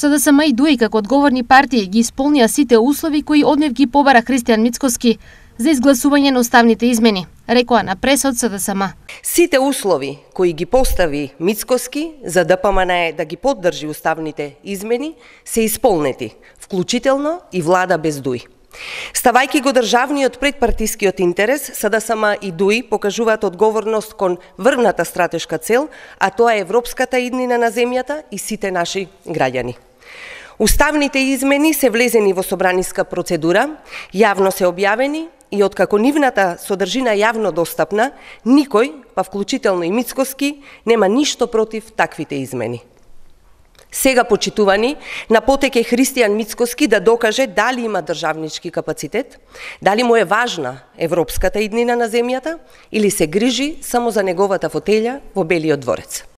СДСМ и ДУИ како одговорни партии ги исполнија сите услови кои од нив ги побара Христијан Мицкоски за изгласување на уставните измени, рекоа на преса од СДСМ. Сите услови кои ги постави Мицкоски за ДПМН да е да ги поддржи уставните измени се исполнети, вклучително и влада без ДУИ. Ставајќи го државниот предпартискиот интерес, СДСМ и ДУИ покажуваат одговорност кон врвната стратешка цел, а тоа е европската иднина на земјата и сите наши граѓани. Уставните измени се влезени во собраниска процедура, јавно се објавени и откако нивната содржина јавно достапна, никој, па вклучително и Мицкоски, нема ништо против таквите измени. Сега почитувани, на потек е Христијан Мицкоски да докаже дали има државнички капацитет, дали му е важна европската иднина на земјата или се грижи само за неговата фотелја во Белиот дворец.